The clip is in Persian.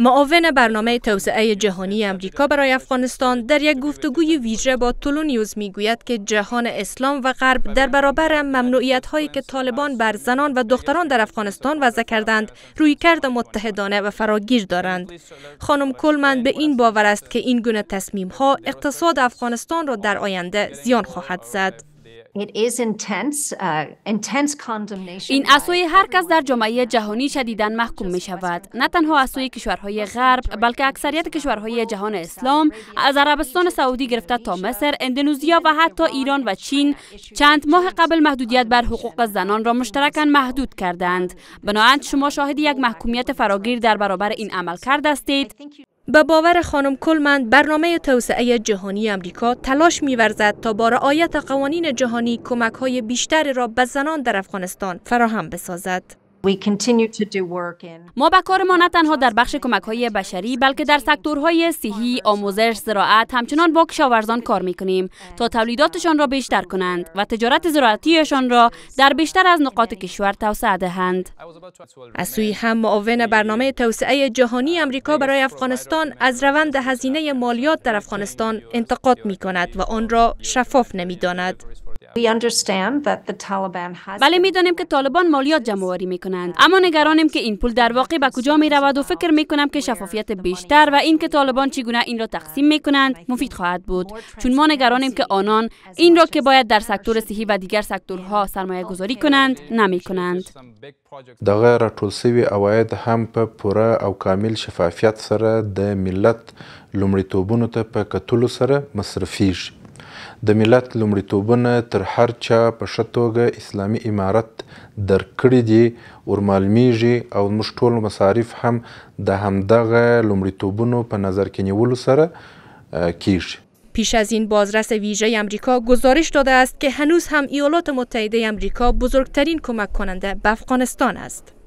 معاون برنامه توسعه جهانی امریکا برای افغانستان در یک گفتگوی ویژه با تولونیوز میگوید که جهان اسلام و غرب در برابر ممنوعیت هایی که طالبان بر زنان و دختران در افغانستان وضع کردند روی کرد متحدانه و فراگیر دارند خانم کلمن به این باور است که این گونه تصمیم ها اقتصاد افغانستان را در آینده زیان خواهد زد Uh, این اسوی هر کس در جامعه جهانی شدیدن محکوم می شود نه تنها اسوی کشورهای غرب بلکه اکثریت کشورهای جهان اسلام از عربستان سعودی گرفته تا مصر اندونزیا و حتی ایران و چین چند ماه قبل محدودیت بر حقوق زنان را مشترکاً محدود کردند بنابراین شما شاهد یک محکومیت فراگیر در برابر این عمل کرده استید. به باور خانم کلمند برنامه توسعه جهانی امریکا تلاش می‌ورزد تا با رعایت قوانین جهانی کمک های بیشتر را به زنان در افغانستان فراهم بسازد. ما به کار ما نه تنها در بخش کمک های بشری بلکه در سکتورهای صحی، آموزش، زراعت همچنان با کشاورزان کار می کنیم تا تولیداتشان را بیشتر کنند و تجارت زراعتیشان را در بیشتر از نقاط کشور توسعه دهند. از سوی هم معاون برنامه توسعه جهانی امریکا برای افغانستان از روند هزینه مالیات در افغانستان انتقاد می کند و آن را شفاف نمی داند. بله دانیم که طالبان مالیات جمعواری می کنند اما نگرانیم که این پول در واقع به کجا می رود و فکر می کنم که شفافیت بیشتر و اینکه طالبان چگونه این را تقسیم می کنند مفید خواهد بود چون ما نگرانیم که آنان این را که باید در سکتور صحی و دیگر سکتورها سرمایه گذاری کنند نمی کنند دغه راټول شوي عواید هم په پوره او کامل شفافیت سره د ملت لومړیتوبونو ته په کتلو سره مصرفیږي د ملت لومړیتوبونه تر هر چا په ښه توګه اسلامي امارت درک کړي دي ورمالمیږي او موږ ټول مصارف هم د همدغه لومړیتوبونو په نظر کې نیولو سره کیږي پیش از این بازرس ویژه امریکا گزارش داده است که هنوز هم ایالات متحده امریکا بزرگترین کمک کننده به افغانستان است.